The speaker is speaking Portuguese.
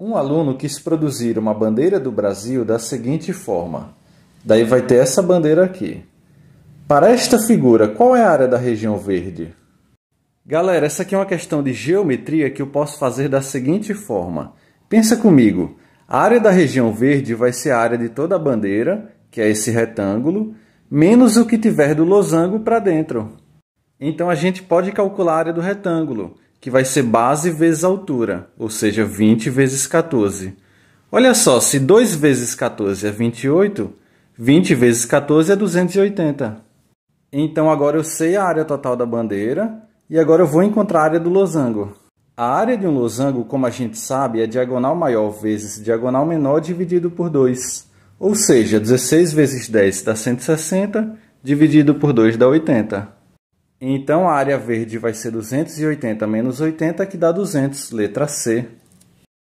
Um aluno quis produzir uma bandeira do Brasil da seguinte forma. Daí vai ter essa bandeira aqui. Para esta figura, qual é a área da região verde? Galera, essa aqui é uma questão de geometria que eu posso fazer da seguinte forma. Pensa comigo. A área da região verde vai ser a área de toda a bandeira, que é esse retângulo, menos o que tiver do losango para dentro. Então a gente pode calcular a área do retângulo que vai ser base vezes altura, ou seja, 20 vezes 14. Olha só, se 2 vezes 14 é 28, 20 vezes 14 é 280. Então agora eu sei a área total da bandeira e agora eu vou encontrar a área do losango. A área de um losango, como a gente sabe, é diagonal maior vezes diagonal menor dividido por 2. Ou seja, 16 vezes 10 dá 160, dividido por 2 dá 80. Então a área verde vai ser 280 menos 80, que dá 200, letra C.